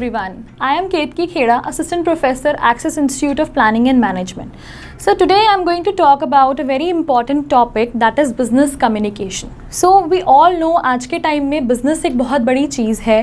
everyone. I am Ketki Kheda, Assistant Professor, Access Institute of Planning and Management. So today I'm going to talk about a very important topic that is business communication. So we all know आज के time में business एक बहुत बड़ी चीज़ है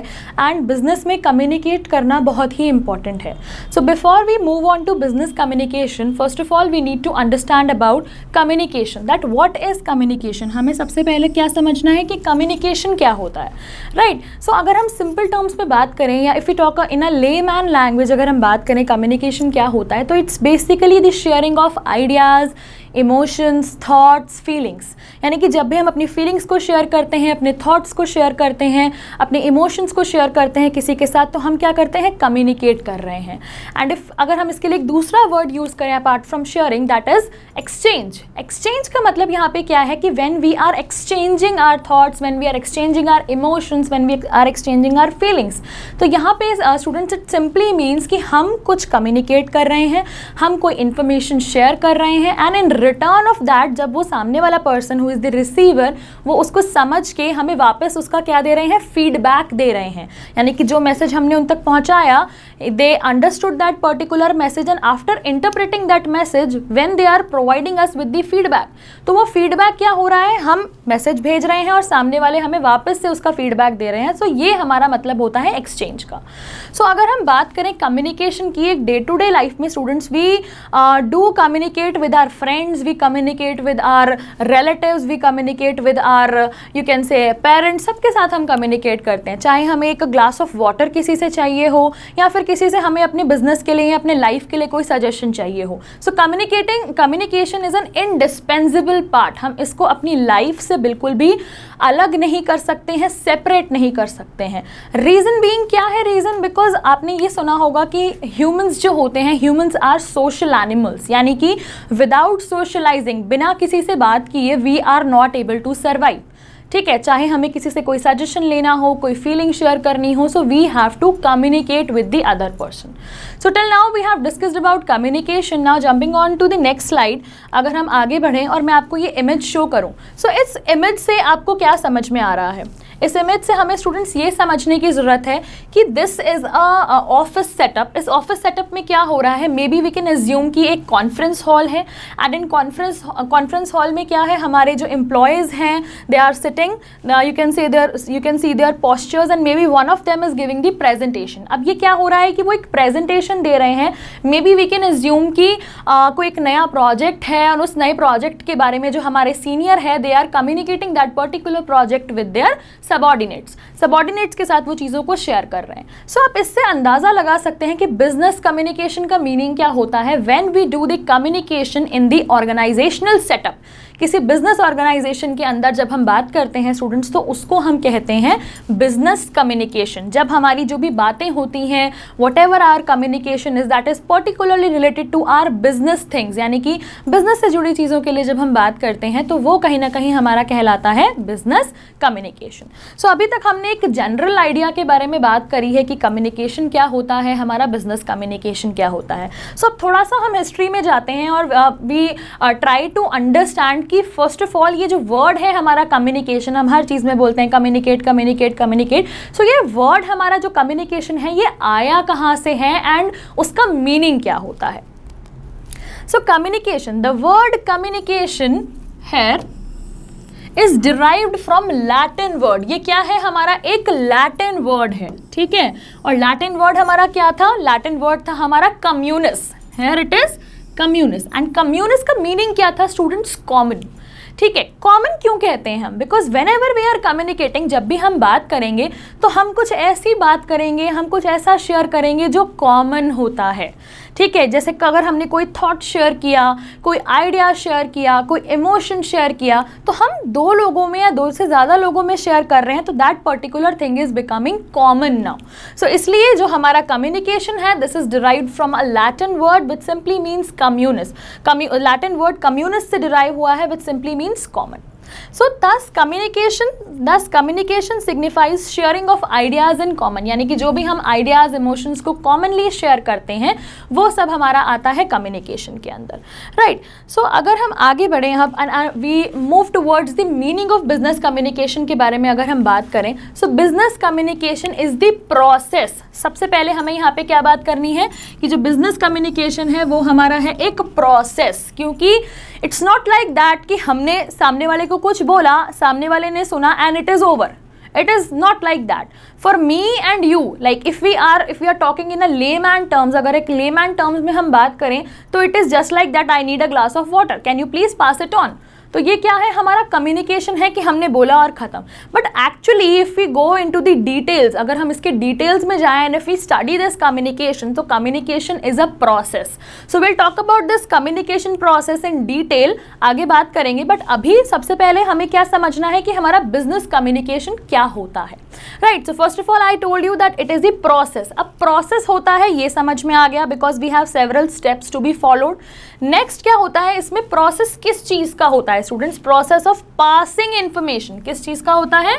and business में communicate करना बहुत ही important है So before we move on to business communication, first of all we need to understand about communication. That what is communication? हमें सबसे पहले क्या समझना है कि communication क्या होता है right? So अगर हम simple terms में बात करें या if we talk in a layman language अगर हम बात करें communication क्या होता है तो it's basically the sharing of of ideas emotions thoughts feelings यानी कि जब भी हम अपनी फीलिंग्स को शेयर करते हैं अपने थॉट्स को शेयर करते हैं अपने इमोशंस को शेयर करते हैं किसी के साथ तो हम क्या करते हैं कम्युनिकेट कर रहे हैं एंड इफ अगर हम इसके लिए एक दूसरा वर्ड यूज़ करें apart from sharing that is exchange exchange का मतलब यहाँ पे क्या है कि when we are exchanging our thoughts when we are exchanging our emotions when we are exchanging our feelings तो यहाँ पे स्टूडेंट्स इट सिंपली मीन्स कि हम कुछ कम्युनिकेट कर रहे हैं हम कोई इन्फॉर्मेशन शेयर कर रहे हैं and in return of that जब वो सामने वाला person who is the receiver वो उसको समझ के हमें वापस उसका क्या दे रहे हैं फीडबैक दे रहे हैं यानी कि जो मैसेज हमने उन तक पहुंचाया they understood that particular message and after interpreting that message when they are providing us with the feedback तो वो फीडबैक क्या हो रहा है हम मैसेज भेज रहे हैं और सामने वाले हमें वापस से उसका फीडबैक दे रहे हैं सो so, ये हमारा मतलब होता है एक्सचेंज का सो so, अगर हम बात करें कम्युनिकेशन की एक डे टू डे लाइफ में students we do communicate with our friend friends we communicate with our relatives we communicate with our you can say parents सबके साथ हम communicate करते हैं चाहे हमें एक glass of water किसी से चाहिए हो या फिर किसी से हमें अपने business के लिए या अपने life के लिए कोई suggestion चाहिए हो so communicating communication is an indispensable part हम इसको अपनी life से बिल्कुल भी अलग नहीं कर सकते हैं सेपरेट नहीं कर सकते हैं रीज़न बीइंग क्या है रीज़न बिकॉज आपने ये सुना होगा कि ह्यूमंस जो होते हैं ह्यूमंस आर सोशल एनिमल्स यानी कि विदाउट सोशलाइजिंग बिना किसी से बात किए we are not able to survive ठीक है चाहे हमें किसी से कोई सजेशन लेना हो कोई फीलिंग शेयर करनी हो so we have to communicate with the other person so till now we have discussed about communication now jumping on to the next slide अगर हम आगे बढ़ें और मैं आपको ये इमेज शो करूं सो so, इस इमेज से आपको क्या समझ में आ रहा है इस इमेज से हमें स्टूडेंट्स ये समझने की ज़रूरत है कि this is a office setup इस ऑफिस सेटअप में क्या हो रहा है maybe we can assume कि एक कॉन्फ्रेंस हॉल है and in conference conference hall में क्या है हमारे जो एम्प्लॉयज़ हैं they are sitting you can see there you can see their postures and maybe one of them is giving the presentation अब ये क्या हो रहा है कि वो एक प्रेजेंटेशन इंफॉर्मेशन दे रहे हैं maybe we can assume कि कोई एक नया प्रोजेक्ट है और उस नए प्रोजेक्ट के बारे में जो हमारे सीनियर है they are communicating that particular project with their subordinates subordinates के साथ वो चीज़ों को शेयर कर रहे हैं सो so, आप इससे अंदाज़ा लगा सकते हैं कि बिजनेस कम्युनिकेशन का मीनिंग क्या होता है when we do the communication in the organisational setup किसी बिजनेस ऑर्गेनाइजेशन के अंदर जब हम बात करते हैं स्टूडेंट्स तो उसको हम कहते हैं बिजनेस कम्युनिकेशन जब हमारी जो भी बातें होती हैं whatever our communication is that is particularly related to our business things यानी कि बिजनेस से जुड़ी चीज़ों के लिए जब हम बात करते हैं तो वो कहीं ना कहीं हमारा कहलाता है बिजनेस कम्युनिकेशन सो अभी तक हमने एक जनरल आइडिया के बारे में बात करी है कि कम्युनिकेशन क्या होता है हमारा बिजनेस कम्युनिकेशन क्या होता है सो so, अब थोड़ा सा हम हिस्ट्री में जाते हैं और वी ट्राई टू अंडरस्टैंड कि फर्स्ट ऑफ ऑल ये जो वर्ड है हमारा कम्युनिकेशन हम हर चीज़ में बोलते हैं कम्युनिकेट कम्युनिकेट कम्युनिकेट सो ये वर्ड हमारा जो कम्युनिकेशन है ये आया कहाँ से है एंड उसका मीनिंग क्या होता है so communication the word communication है is derived from Latin word ये क्या है हमारा एक लैटिन वर्ड है ठीक है और लैटिन वर्ड हमारा क्या था लैटिन वर्ड था हमारा communis here it is communist and communist का मीनिंग क्या था स्टूडेंट्स कॉमन ठीक है कॉमन क्यों कहते हैं हम because whenever we are communicating जब भी हम बात करेंगे तो हम कुछ ऐसी बात करेंगे हम कुछ ऐसा शेयर करेंगे जो कॉमन होता है ठीक है जैसे अगर हमने कोई थॉट शेयर किया कोई आइडिया शेयर किया कोई इमोशन शेयर किया तो हम दो लोगों में या दो से ज़्यादा लोगों में शेयर कर रहे हैं तो that particular thing is becoming common now so इसलिए जो हमारा कम्युनिकेशन है this is derive from a Latin word which simply means communist Latin word communist से डिराइव हुआ है which simply means common so thus communication thus communication signifies sharing of ideas in common यानी कि जो भी हम आइडियाज़ इमोशंस को commonly share करते हैं वो सब हमारा आता है कम्युनिकेशन के अंदर राइट right. सो so, अगर हम आगे बढ़े हम we move towards the meaning of business communication के बारे में अगर हम बात करें so business communication is the process सबसे पहले हमें यहाँ पे क्या बात करनी है कि जो बिजनेस कम्युनिकेशन है वो हमारा है एक प्रोसेस क्योंकि इट्स नॉट लाइक दैट कि हमने सामने वाले को कुछ बोला सामने वाले ने सुना and it is over it is not like that for me and you like if we are if we are talking in a layman terms अगर एक लेम एंड टर्म्स में हम बात करें तो it is just like that I need a glass of water can you please pass it on तो ये क्या है हमारा कम्युनिकेशन है कि हमने बोला और ख़त्म but actually if we go into the details अगर हम इसके डिटेल्स में जाएँ and if we study this communication तो communication is a process so will talk about this communication process in detail आगे बात करेंगे बट अभी सबसे पहले हमें क्या समझना है कि हमारा बिजनेस कम्युनिकेशन क्या होता है right so first of all I told you that it is the process अब प्रोसेस होता है ये समझ में आ गया because we have several steps to be followed next क्या होता है इसमें प्रोसेस किस चीज़ का होता है students process of passing information किस चीज़ का होता है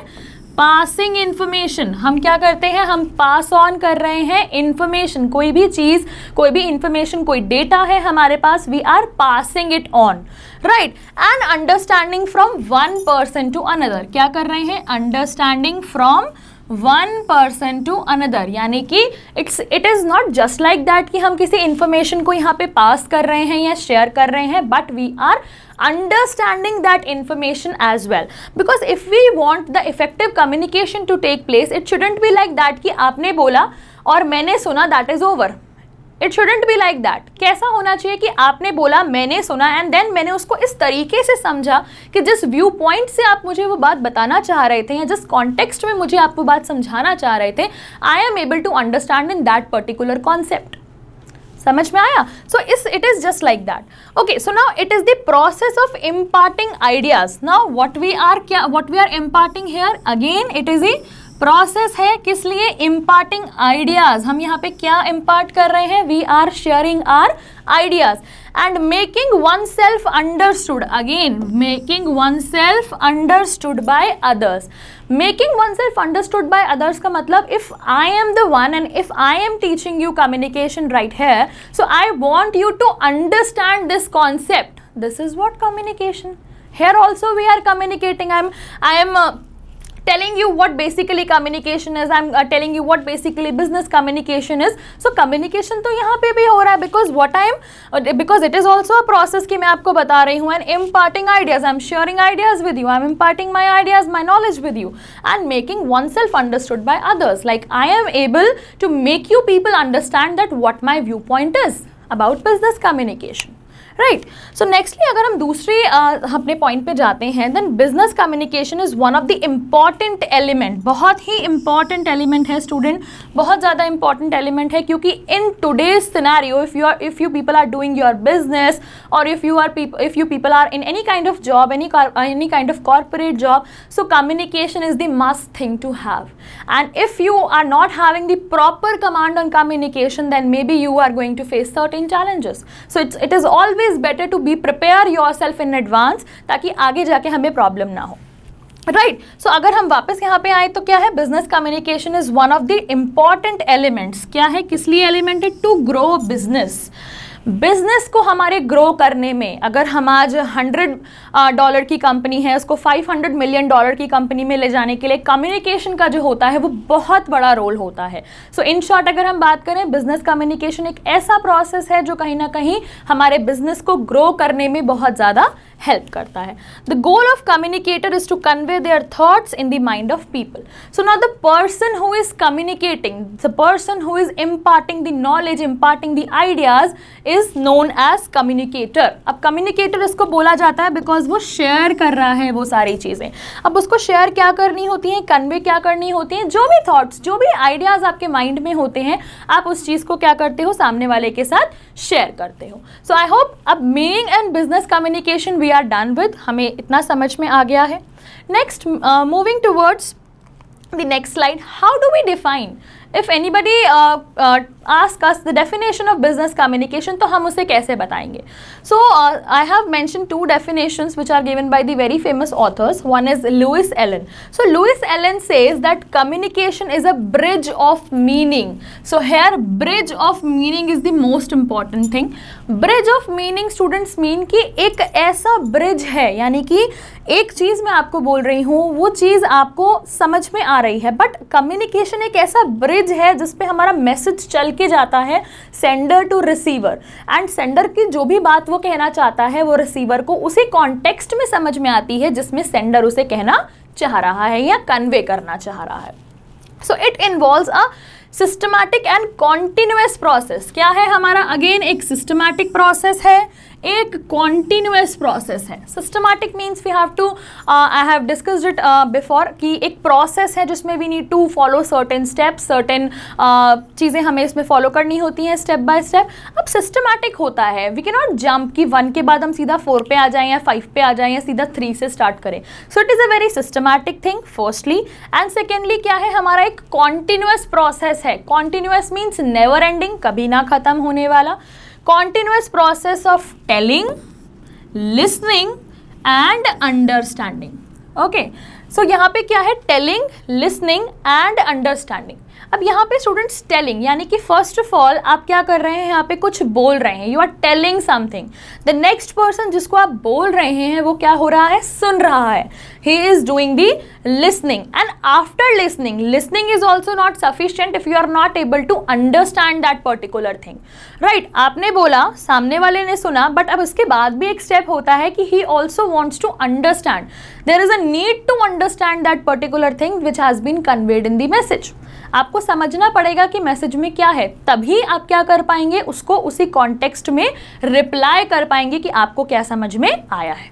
पासिंग इन्फॉर्मेशन हम क्या करते हैं हम पास ऑन कर रहे हैं इन्फॉर्मेशन कोई भी चीज़ कोई भी इन्फॉर्मेशन कोई डेटा है हमारे पास we are passing it on right and understanding from one person to another क्या कर रहे हैं understanding from one person to another यानी कि it's it is not just like that कि हम किसी इन्फॉर्मेशन को यहाँ पे पास कर रहे हैं या शेयर कर रहे हैं but we are understanding that information as well because if we want the effective communication to take place it shouldn't be like that कि आपने बोला और मैंने सुना that is over it shouldn't be like that कैसा होना चाहिए कि आपने बोला मैंने सुना एंड देन मैंने उसको इस तरीके से समझा कि जिस व्यू पॉइंट से आप मुझे वो बात बताना चाह रहे थे या जिस कॉन्टेक्स्ट में मुझे आप वो बात समझाना चाह रहे थे I am able to understand in that particular concept समझ में आया सो इस it is just like that okay so now it is the process of imparting ideas now what we are क्या what we are imparting here again it is a process है किस लिए imparting ideas हम यहाँ पे क्या impart कर रहे हैं we are sharing our ideas and making oneself understood again making oneself understood by others making oneself understood by others ka matlab if i am the one and if i am teaching you communication right here so i want you to understand this concept this is what communication here also we are communicating i am i am uh, telling you what basically communication is i'm uh, telling you what basically business communication is so communication तो यहाँ पे भी हो रहा because what i'm uh, because it is also a process कि मैं आपको बता रही हूँ and imparting ideas i'm sharing ideas with you i'm imparting my ideas my knowledge with you and making oneself understood by others like i am able to make you people understand that what my viewpoint is about business communication right so nextly अगर हम दूसरे uh, अपने point पे जाते हैं then business communication is one of the important element बहुत ही important element है स्टूडेंट बहुत ज़्यादा इंपॉर्टेंट एलिमेंट है क्योंकि in today's scenario if you are if you people are doing your business और if you are if you people are in any kind of job any any kind of corporate job so communication is the must thing to have and if you are not having the proper command on communication then may be you are going to face certain challenges so it's it is always is better to be prepare your self in advance ताकि आगे जाके हमें problem ना हो right right. So so, अगर हम वापस यहाँ पे आए तो क्या है business communication is one of the important elements क्या है किस लिए एलिमेंट है टू ग्रो बिजनेस बिजनेस को हमारे ग्रो करने में अगर हम आज हंड्रेड डॉलर की कंपनी है उसको फाइव हंड्रेड मिलियन डॉलर की कंपनी में ले जाने के लिए कम्युनिकेशन का जो होता है वो बहुत बड़ा रोल होता है सो इन शॉर्ट अगर हम बात करें बिजनेस कम्युनिकेशन एक ऐसा प्रोसेस है जो कहीं ना कहीं हमारे बिजनेस को ग्रो करने में बहुत ज़्यादा हेल्प करता है the goal of communicator is to convey their thoughts in the mind of people so not the person who is communicating the person who is imparting the knowledge imparting the ideas is known as communicator अब communicator इसको बोला जाता है because वो share कर रहा है वो सारी चीज़ें अब उसको शेयर क्या करनी होती हैं कन्वे क्या करनी होती हैं जो भी थाट्स जो भी आइडियाज़ आपके माइंड में होते हैं आप उस चीज़ को क्या करते हो सामने वाले के साथ शेयर करते हो सो आई होप अब meaning and business communication we are done with हमें इतना समझ में आ गया है next moving towards the next slide how do we define uh, anybody uh, ask us the definition of business communication तो हम उसे कैसे बताएंगे so I have mentioned two definition which are given by the very famous authors one is Louis Allen so Louis Allen says that communication is a bridge of meaning so here bridge of meaning is the most important thing bridge of meaning students mean कि एक ऐसा bridge है यानी कि एक चीज़ मैं आपको बोल रही हूँ वो चीज़ आपको समझ में आ रही है बट कम्युनिकेशन एक ऐसा ब्रिज नॉलेज है जिस पे हमारा मैसेज चल के जाता है sender to receiver and sender की जो भी बात वो कहना चाहता है वो रिसीवर को उसी कॉन्टेक्स्ट में समझ में आती है जिसमें सेंडर उसे कहना चाह रहा है या कन्वे करना चाह रहा है so it involve a systematic and continuous process क्या है हमारा अगेन एक सिस्टमैटिक प्रोसेस है एक कॉन्टिन्यूस प्रोसेस है systematic means we have to I have discussed it before कि एक प्रोसेस है जिसमें we need to follow certain step certain चीज़ें हमें इसमें फॉलो करनी होती हैं स्टेप बाय स्टेप अब सिस्टमैटिक होता है वी के नॉट जंप कि वन के बाद हम सीधा फोर पे आ जाएँ या फाइव पे आ जाएँ या सीधा थ्री से स्टार्ट करें so it is a very systematic thing firstly and secondly क्या है हमारा एक कॉन्टिन्यूस प्रोसेस है कॉन्टिन्यूस मीन्स नेवर एंडिंग कभी ना ख़त्म होने वाला continuous process of telling listening and understanding okay so यहाँ पे क्या है telling listening and understanding अब यहाँ पे स्टूडेंट्स टेलिंग यानी कि फर्स्ट ऑफ ऑल आप क्या कर रहे हैं यहाँ पे कुछ बोल रहे हैं you are telling something the next person जिसको आप बोल रहे हैं वो क्या हो रहा है सुन रहा है he is doing the listening and after listening listening is also not sufficient if you are not able to understand that particular thing right aapne bola samne wale ne suna but ab uske baad bhi ek step hota hai ki he also wants to understand there is a need to understand that particular thing which has been conveyed in the message आपको समझना पड़ेगा कि message में क्या है तभी आप क्या कर पाएंगे उसको उसी कॉन्टेक्स्ट में रिप्लाई कर पाएंगे कि आपको क्या समझ में आया है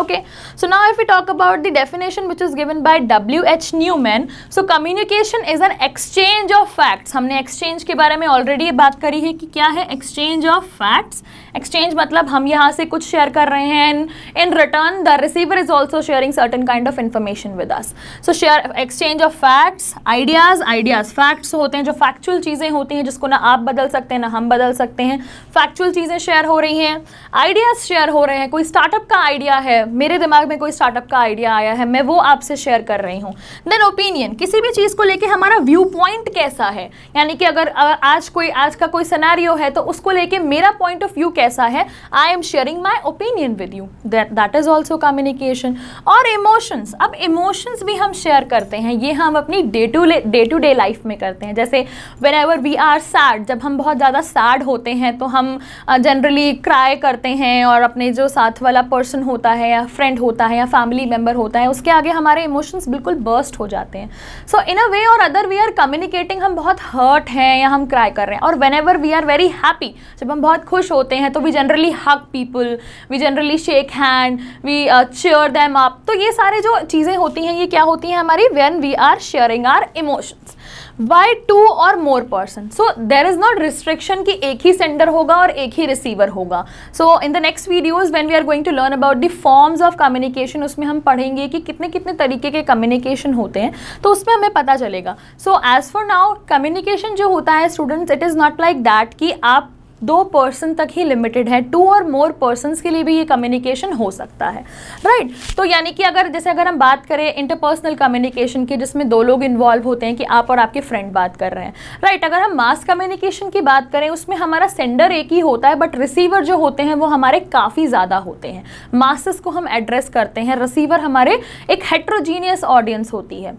okay so now if we talk about the definition which is given by wh newman so communication is an exchange of facts humne exchange ke bare mein already baat kari hai ki kya hai exchange of facts exchange matlab hum yahan se kuch share kar rahe hain in return the receiver is also sharing certain kind of information with us so share exchange of facts ideas ideas facts hote hain jo factual cheeze hoti hain jisko na aap badal sakte hain na hum badal sakte hain factual cheeze share ho rahi hain ideas share ho rahe hain koi startup ka idea hai मेरे दिमाग में कोई startup का idea आया है मैं वो आपसे शेयर कर रही हूँ देन ओपिनियन किसी भी चीज़ को लेके हमारा व्यू पॉइंट कैसा है यानी कि अगर आज कोई आज का कोई सनारियो है तो उसको लेके मेरा पॉइंट ऑफ व्यू कैसा है I am sharing my opinion with you that is also communication और इमोशंस अब इमोशंस भी हम शेयर करते हैं ये हम अपनी day to day to day life में करते हैं जैसे whenever we are sad जब हम बहुत ज़्यादा सैड होते हैं तो हम जनरली क्राई करते हैं और अपने जो साथ वाला पर्सन होता है या फ्रेंड होता है या फैमिली मेम्बर होता है उसके आगे हमारे इमोशंस बिल्कुल बर्स्ट हो जाते हैं सो इन अ वे और अदर वी आर कम्युनिकेटिंग हम बहुत हर्ट हैं या हम क्राई कर रहे हैं और whenever we are very happy जब हम बहुत खुश होते हैं तो we generally hug people we generally shake hand we cheer them आप तो ये सारे जो चीज़ें होती हैं ये क्या होती हैं हमारी when we are sharing our emotions by two or more person so there is not restriction कि एक ही सेंडर होगा और एक ही रिसीवर होगा so in the next videos when we are going to learn about the forms of communication उसमें हम पढ़ेंगे कि कितने कितने तरीके के कम्युनिकेशन होते हैं तो उसमें हमें पता चलेगा so as for now communication जो होता है students it is not like that कि आप दो पर्सन तक ही लिमिटेड है टू और मोर पर्सनस के लिए भी ये कम्युनिकेशन हो सकता है राइट right? तो यानी कि अगर जैसे अगर हम बात करें इंटरपर्सनल कम्युनिकेशन की जिसमें दो लोग इन्वॉल्व होते हैं कि आप और आपके फ्रेंड बात कर रहे हैं राइट right? अगर हम मास कम्युनिकेशन की बात करें उसमें हमारा सेंडर एक ही होता है बट रिसीवर जो होते हैं वो हमारे काफ़ी ज़्यादा होते हैं मासस को हम एड्रेस करते हैं रिसीवर हमारे एक हेट्रोजीनियस ऑडियंस होती है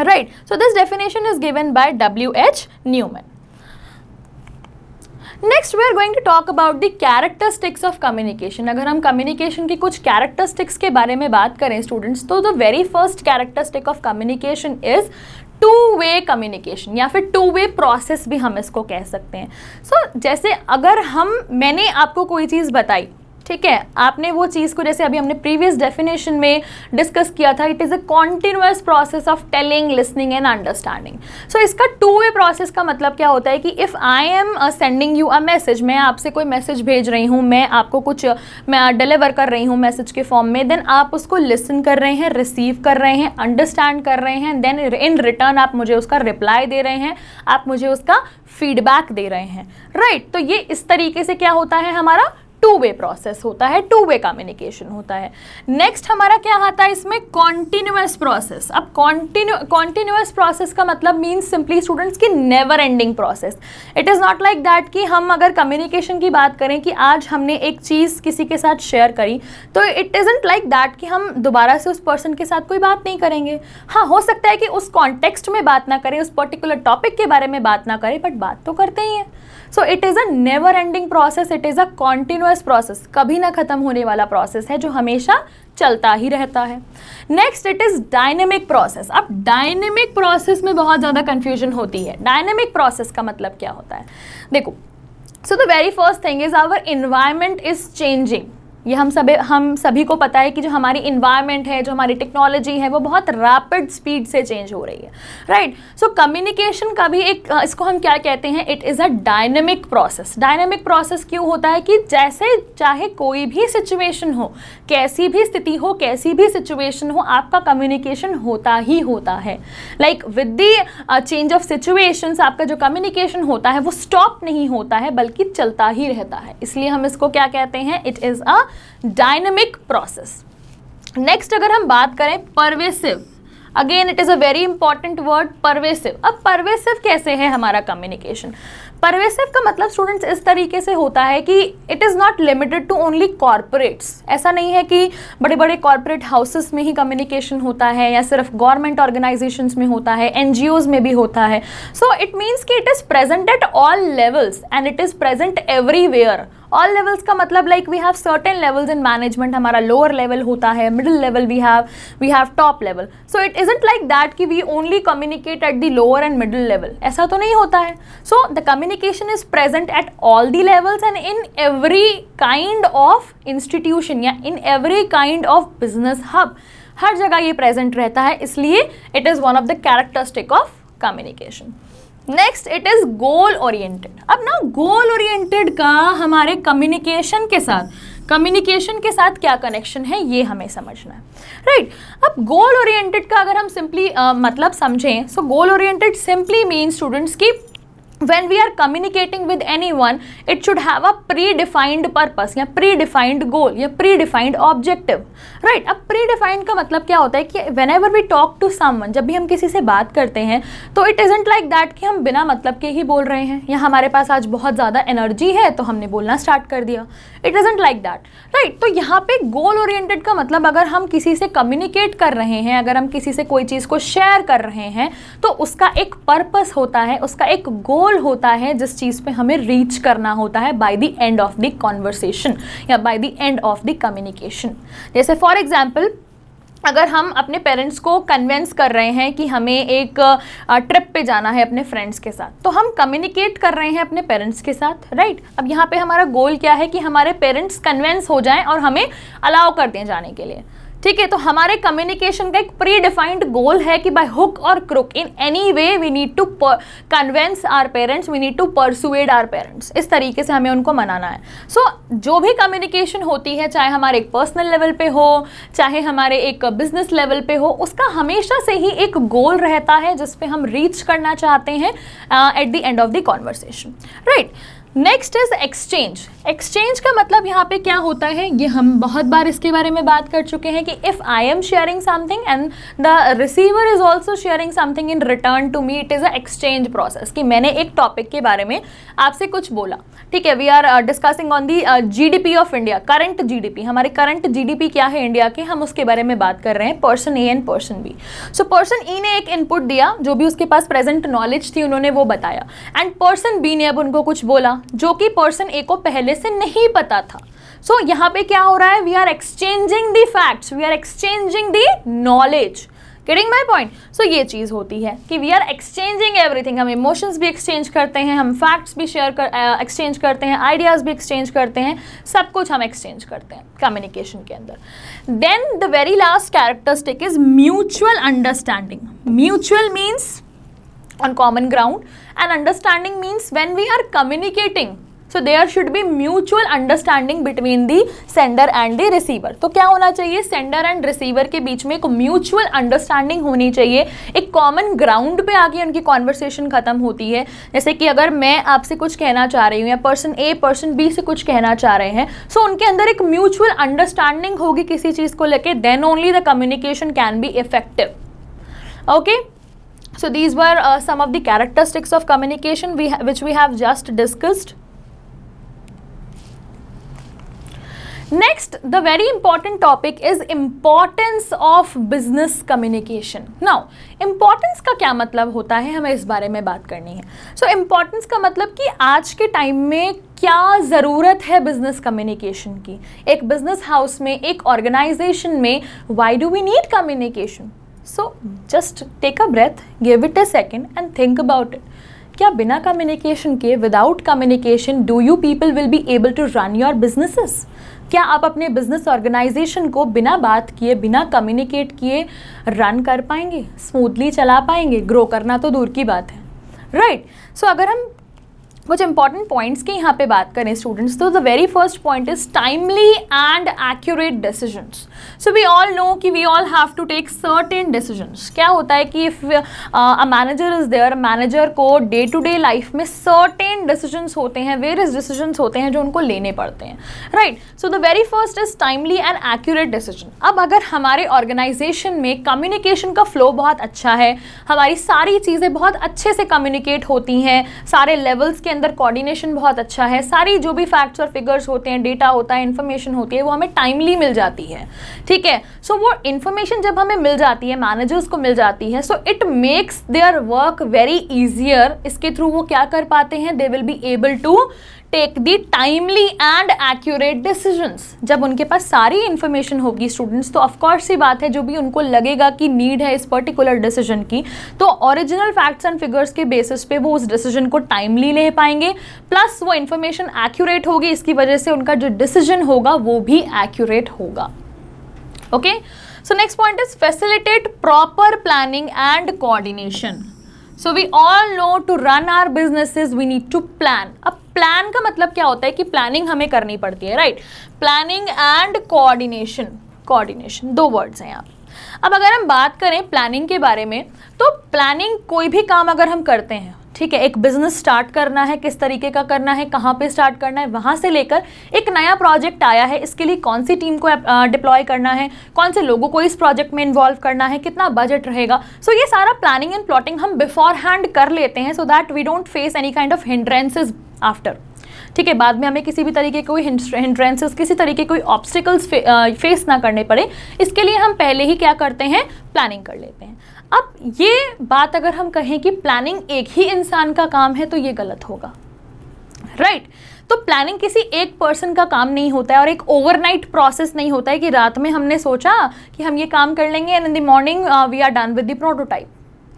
right so this definition is given by W H newman next we are going to talk about the characteristics of communication अगर हम कम्युनिकेशन की कुछ कैरेक्टरिस्टिक्स के बारे में बात करें स्टूडेंट्स तो the very first characteristic of communication is two way communication या फिर टू वे प्रोसेस भी हम इसको कह सकते हैं सो so, जैसे अगर हम मैंने आपको कोई चीज़ बताई ठीक है आपने वो चीज़ को जैसे अभी हमने प्रीवियस डेफिनेशन में डिस्कस किया था it is a continuous process of telling listening and understanding so इसका टू वे प्रोसेस का मतलब क्या होता है कि if I am sending you a message मैं आपसे कोई मैसेज भेज रही हूँ मैं आपको कुछ uh, मैं डिलीवर uh, कर रही हूँ मैसेज के फॉर्म में देन आप उसको लिसन कर रहे हैं रिसीव कर रहे हैं अंडरस्टैंड कर रहे हैं देन इन रिटर्न आप मुझे उसका रिप्लाई दे रहे हैं आप मुझे उसका फीडबैक दे रहे हैं राइट right, तो ये इस तरीके से क्या होता है हमारा टू वे प्रोसेस होता है टू वे कम्युनिकेशन होता है नेक्स्ट हमारा क्या आता है इसमें कॉन्टिन्यूस प्रोसेस अब कॉन्टिन्यू कॉन्टिन्यूस प्रोसेस का मतलब मीन्स सिंपली स्टूडेंट्स की never ending process it is not like that कि हम अगर कम्युनिकेशन की बात करें कि आज हमने एक चीज़ किसी के साथ शेयर करी तो इट इज लाइक दैट कि हम दोबारा से उस पर्सन के साथ कोई बात नहीं करेंगे हाँ हो सकता है कि उस कॉन्टेक्स्ट में बात ना करें उस पर्टिकुलर टॉपिक के बारे में बात ना करें बट बात तो करते ही हैं so it is a never ending process it is a continuous process कभी ना ख़त्म होने वाला प्रोसेस है जो हमेशा चलता ही रहता है next it is dynamic process अब डायनेमिक प्रोसेस में बहुत ज़्यादा कन्फ्यूजन होती है डायनेमिक प्रोसेस का मतलब क्या होता है देखो so the very first thing is our environment is changing ये हम सभी हम सभी को पता है कि जो हमारी इन्वायरमेंट है जो हमारी टेक्नोलॉजी है वो बहुत रैपिड स्पीड से चेंज हो रही है राइट सो कम्युनिकेशन का भी एक इसको हम क्या कहते हैं it is a dynamic process dynamic process क्यों होता है कि जैसे चाहे कोई भी सिचुएशन हो कैसी भी स्थिति हो कैसी भी सिचुएशन हो आपका कम्युनिकेशन होता ही होता है like with the change of situations आपका जो कम्युनिकेशन होता है वो स्टॉप नहीं होता है बल्कि चलता ही रहता है इसलिए हम इसको क्या कहते हैं it is a dynamic process next अगर हम बात करें pervasive again it is a very important word pervasive अब परवेसिव कैसे है हमारा कम्युनिकेशन परवेसिव का मतलब स्टूडेंट्स इस तरीके से होता है कि it is not limited to only corporates ऐसा नहीं है कि बड़े बड़े कॉरपोरेट हाउसेस में ही कम्युनिकेशन होता है या सिर्फ गवर्नमेंट ऑर्गेनाइजेशन में होता है एन में भी होता है सो इट मीन्स कि it is present at all levels and it is present everywhere all levels का मतलब like we have certain levels in management हमारा लोअर लेवल होता है middle level we have we have top level so it is isn't like that कि we only communicate at the lower and middle level ऐसा तो नहीं होता है so the communication is present at all the levels and in every kind of institution या in every kind of business hub हर जगह ये प्रेजेंट रहता है इसलिए it is one of the characteristic of communication next it is goal oriented अब ना goal oriented का हमारे कम्युनिकेशन के साथ कम्युनिकेशन के साथ क्या कनेक्शन है ये हमें समझना है राइट right. अब गोल ओरिएंटेड का अगर हम सिंपली uh, मतलब समझें so goal oriented simply mean students की when we are communicating with anyone it should have a predefined purpose या predefined goal या predefined objective right अब predefined का मतलब क्या होता है कि whenever we talk to someone जब भी हम किसी से बात करते हैं तो it isn't like that कि हम बिना मतलब के ही बोल रहे हैं या हमारे पास आज बहुत ज़्यादा एनर्जी है तो हमने बोलना स्टार्ट कर दिया it isn't like that right तो यहाँ पे गोल ओरिएंटेड का मतलब अगर हम किसी से कम्युनिकेट कर रहे हैं अगर हम किसी से कोई चीज़ को शेयर कर रहे हैं तो उसका एक पर्पस होता है उसका एक गोल गोल होता है जिस चीज़ पे हमें रीच करना होता है by the end of the conversation या by the end of the communication जैसे फॉर एग्जाम्पल अगर हम अपने पेरेंट्स को कन्वेंस कर रहे हैं कि हमें एक ट्रिप पे जाना है अपने फ्रेंड्स के साथ तो हम कम्युनिकेट कर रहे हैं अपने पेरेंट्स के साथ राइट right? अब यहाँ पे हमारा गोल क्या है कि हमारे पेरेंट्स कन्वेंस हो जाएं और हमें अलाउ कर दें जाने के लिए ठीक है तो हमारे कम्युनिकेशन का एक प्री डिफाइंड गोल है कि बाय हुक और crook in any way we need to convince our parents we need to persuade our parents इस तरीके से हमें उनको मनाना है सो so, जो भी कम्युनिकेशन होती है चाहे हमारे एक पर्सनल लेवल पे हो चाहे हमारे एक बिजनेस लेवल पे हो उसका हमेशा से ही एक गोल रहता है जिसपे हम रीच करना चाहते हैं at the end of the conversation right next is exchange exchange का मतलब यहाँ पे क्या होता है ये हम बहुत बार इसके बारे में बात कर चुके हैं कि if I am sharing something and the receiver is also sharing something in return to me it is a exchange process कि मैंने एक टॉपिक के बारे में आपसे कुछ बोला ठीक है we are discussing on the P of India current P हमारे करंट पी क्या है इंडिया के हम उसके बारे में बात कर रहे हैं person A and person B so person E ने एक इनपुट दिया जो भी उसके पास प्रेजेंट नॉलेज थी उन्होंने वो बताया एंड पर्सन बी ने अब उनको कुछ बोला जो कि पर्सन ए को पहले से नहीं पता था सो so, यहाँ पे क्या हो रहा है we are exchanging the facts we are exchanging the knowledge getting my point so ये चीज़ होती है कि वी आर एक्सचेंजिंग एवरीथिंग हम इमोशंस भी एक्सचेंज करते हैं हम फैक्ट्स भी शेयर कर एक्सचेंज uh, करते हैं आइडियाज़ भी एक्सचेंज करते हैं सब कुछ हम एक्सचेंज करते हैं कम्युनिकेशन के अंदर then the very last characteristic is mutual understanding mutual means on common ground and understanding means when we are communicating so there should be mutual understanding between the sender and the receiver तो क्या होना चाहिए sender and receiver के बीच में एक mutual understanding होनी चाहिए एक कॉमन ग्राउंड पे आके उनकी कॉन्वर्सेशन खत्म होती है जैसे कि अगर मैं आपसे कुछ कहना चाह रही हूँ या पर्सन ए पर्सन बी से कुछ कहना चाह रहे हैं सो so उनके अंदर एक म्यूचुअल अंडरस्टैंडिंग होगी किसी चीज़ को लेके then only the communication can be effective okay so these were uh, some of the characteristics of communication we which we have just discussed next the very important topic is importance of business communication now importance ka kya matlab hota hai hame is bare mein baat karni hai so importance ka matlab ki aaj ke time mein क्या ज़रूरत है business communication की एक business house में एक organization में why do we need communication so just take a breath give it a second and think about it क्या बिना कम्युनिकेशन के without communication do you people will be able to run your businesses क्या आप अपने business organisation को बिना बात किए बिना कम्युनिकेट किए रन कर पाएंगे स्मूथली चला पाएंगे ग्रो करना तो दूर की बात है राइट right. सो so, अगर हम कुछ इंपॉर्टेंट पॉइंट्स की यहाँ पे बात करें स्टूडेंट्स तो the very first point is timely and accurate decisions so we all know कि we all have to take certain decisions क्या होता है कि if a manager is there manager को डे टू डे लाइफ में certain decisions होते हैं various decisions होते हैं जो उनको लेने पड़ते हैं right so the very first is timely and accurate decision अब अगर हमारे ऑर्गेनाइजेशन में कम्युनिकेशन का फ्लो बहुत अच्छा है हमारी सारी चीज़ें बहुत अच्छे से कम्युनिकेट होती हैं सारे लेवल्स के अंदर कोऑर्डिनेशन बहुत अच्छा है सारी जो भी फैक्ट्स और फिगर्स होते हैं डेटा होता है इन्फॉर्मेशन होती है वो हमें टाइमली मिल जाती है ठीक है सो वो इन्फॉर्मेशन जब हमें मिल जाती है मैनेजर्स को मिल जाती है so it makes their work very easier इसके थ्रू वो क्या कर पाते हैं they will be able to take the timely and accurate decisions जब उनके पास सारी इंफॉर्मेशन होगी स्टूडेंट्स तो ऑफकोर्स ही बात है जो भी उनको लगेगा कि नीड है इस पर्टिकुलर डिसीजन की तो ओरिजिनल फैक्ट्स एंड फिगर्स के बेसिस पे वो उस डिसीजन को टाइमली ले पाएंगे प्लस वो इन्फॉर्मेशन एक्यूरेट होगी इसकी वजह से उनका जो डिसीजन होगा वो भी एक्यूरेट होगा okay so next point is facilitate proper planning and coordination so we all know to run our businesses we need to plan अब प्लान का मतलब क्या होता है कि प्लानिंग हमें करनी पड़ती है right planning and coordination coordination दो वर्ड्स हैं यहाँ अब अगर हम बात करें प्लानिंग के बारे में तो प्लानिंग कोई भी काम अगर हम करते हैं ठीक है एक बिजनेस स्टार्ट करना है किस तरीके का करना है कहाँ पे स्टार्ट करना है वहाँ से लेकर एक नया प्रोजेक्ट आया है इसके लिए कौन सी टीम को डिप्लॉय करना है कौन से लोगों को इस प्रोजेक्ट में इन्वॉल्व करना है कितना बजट रहेगा सो so, ये सारा प्लानिंग एंड प्लॉटिंग हम बिफोर हैंड कर लेते हैं so that we don't face any kind of hindrances after ठीक है बाद में हमें किसी भी तरीके कोई हिंड्रेंसेस किसी तरीके कोई ऑब्स्टिकल्स फे, फेस ना करने पड़े इसके लिए हम पहले ही क्या करते हैं प्लानिंग कर लेते हैं अब ये बात अगर हम कहें कि प्लानिंग एक ही इंसान का काम है तो ये गलत होगा राइट right. तो प्लानिंग किसी एक पर्सन का काम नहीं होता है और एक ओवरनाइट प्रोसेस नहीं होता है कि रात में हमने सोचा कि हम ये काम कर लेंगे and in the morning we are done with the prototype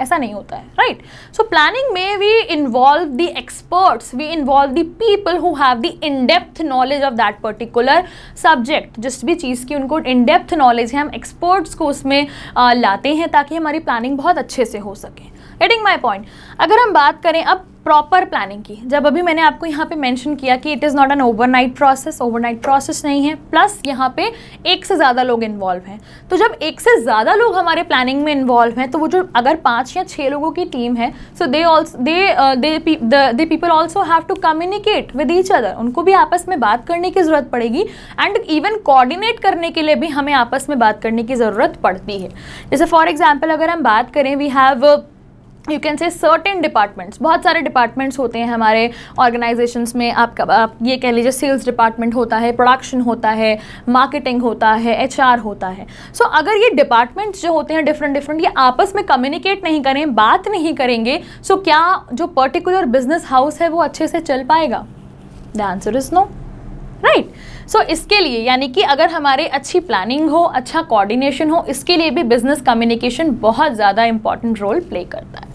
ऐसा नहीं होता है राइट सो प्लानिंग में we involve the experts we involve the people who have the in depth knowledge of that particular subject जिस भी चीज़ की उनको इन depth knowledge है हम एक्सपर्ट्स को उसमें आ, लाते हैं ताकि हमारी प्लानिंग बहुत अच्छे से हो सके एडिंग माई पॉइंट अगर हम बात करें अब प्रॉपर प्लानिंग की जब अभी मैंने आपको यहाँ पे मेंशन किया कि it is not an overnight process overnight process नहीं है प्लस यहाँ पे एक से ज़्यादा लोग इन्वॉल्व हैं तो जब एक से ज़्यादा लोग हमारे प्लानिंग में इन्वॉल्व हैं तो वो जो अगर पाँच या छः लोगों की टीम है so they they they people also have to communicate with each other उनको भी आपस में बात करने की ज़रूरत पड़ेगी एंड इवन कोऑर्डिनेट करने के लिए भी हमें आपस में बात करने की ज़रूरत पड़ती है जैसे फॉर एग्जाम्पल अगर हम बात करें we have you can say certain departments बहुत सारे डिपार्टमेंट्स होते हैं हमारे ऑर्गेनाइजेशंस में आपका आप ये कह लीजिए सेल्स डिपार्टमेंट होता है प्रोडक्शन होता है मार्केटिंग होता है एच होता है सो so, अगर ये डिपार्टमेंट्स जो होते हैं डिफरेंट डिफरेंट ये आपस में कम्युनिकेट नहीं करें बात नहीं करेंगे सो so क्या जो पर्टिकुलर बिजनेस हाउस है वो अच्छे से चल पाएगा the answer is no right so so, इसके लिए यानी कि अगर हमारे अच्छी प्लानिंग हो अच्छा कोऑर्डिनेशन हो इसके लिए भी बिजनेस कम्युनिकेशन बहुत ज़्यादा इंपॉर्टेंट रोल प्ले करता है